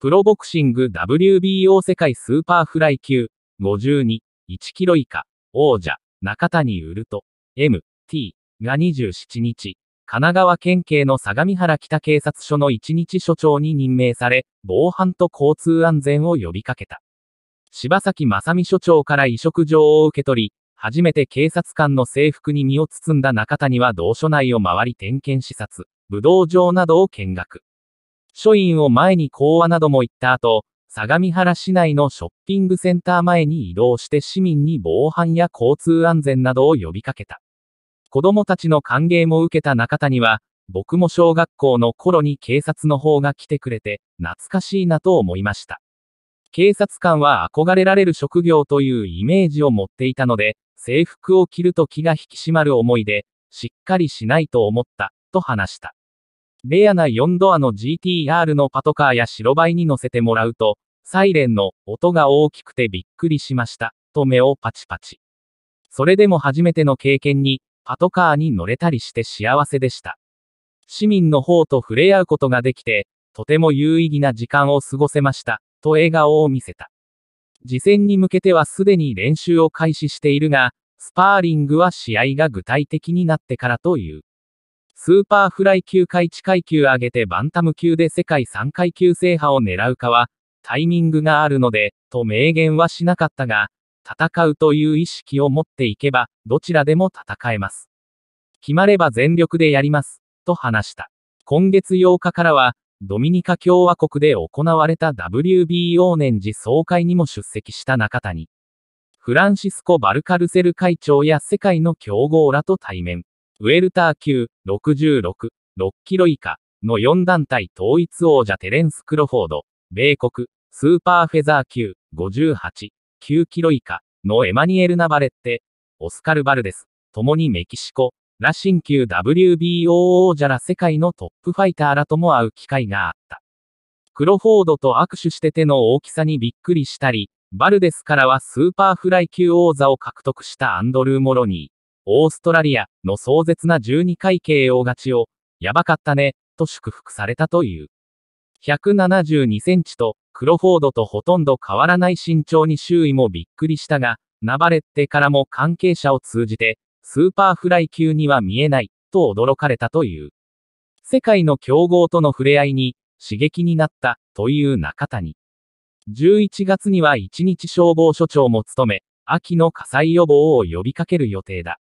プロボクシング WBO 世界スーパーフライ級52、1キロ以下、王者、中谷ウルト、M、T が27日、神奈川県警の相模原北警察署の一日署長に任命され、防犯と交通安全を呼びかけた。柴崎正美署長から移植状を受け取り、初めて警察官の制服に身を包んだ中谷は同署内を回り点検視察、武道場などを見学。署員を前に講話なども言った後、相模原市内のショッピングセンター前に移動して市民に防犯や交通安全などを呼びかけた。子供たちの歓迎も受けた中谷は、僕も小学校の頃に警察の方が来てくれて、懐かしいなと思いました。警察官は憧れられる職業というイメージを持っていたので、制服を着ると気が引き締まる思いで、しっかりしないと思った、と話した。レアな4ドアの GTR のパトカーや白バイに乗せてもらうと、サイレンの音が大きくてびっくりしました、と目をパチパチ。それでも初めての経験に、パトカーに乗れたりして幸せでした。市民の方と触れ合うことができて、とても有意義な時間を過ごせました、と笑顔を見せた。次戦に向けてはすでに練習を開始しているが、スパーリングは試合が具体的になってからという。スーパーフライ級か1階級上げてバンタム級で世界3階級制覇を狙うかは、タイミングがあるので、と明言はしなかったが、戦うという意識を持っていけば、どちらでも戦えます。決まれば全力でやります、と話した。今月8日からは、ドミニカ共和国で行われた WBO 年次総会にも出席した中谷。フランシスコ・バルカルセル会長や世界の強豪らと対面。ウェルター級66、6キロ以下の4団体統一王者テレンス・クロフォード、米国、スーパーフェザー級58、9キロ以下のエマニエル・ナバレッテ、オスカル・バルデス、共にメキシコ、ラシン級 WBO 王者ら世界のトップファイターらとも会う機会があった。クロフォードと握手して手の大きさにびっくりしたり、バルデスからはスーパーフライ級王座を獲得したアンドルー・モロニー、オーストラリアの壮絶な12回 KO 勝ちを、やばかったね、と祝福されたという。172センチと、クロフォードとほとんど変わらない身長に周囲もびっくりしたが、ナバレッテからも関係者を通じて、スーパーフライ級には見えない、と驚かれたという。世界の強豪との触れ合いに、刺激になった、という中谷。11月には一日消防署長も務め、秋の火災予防を呼びかける予定だ。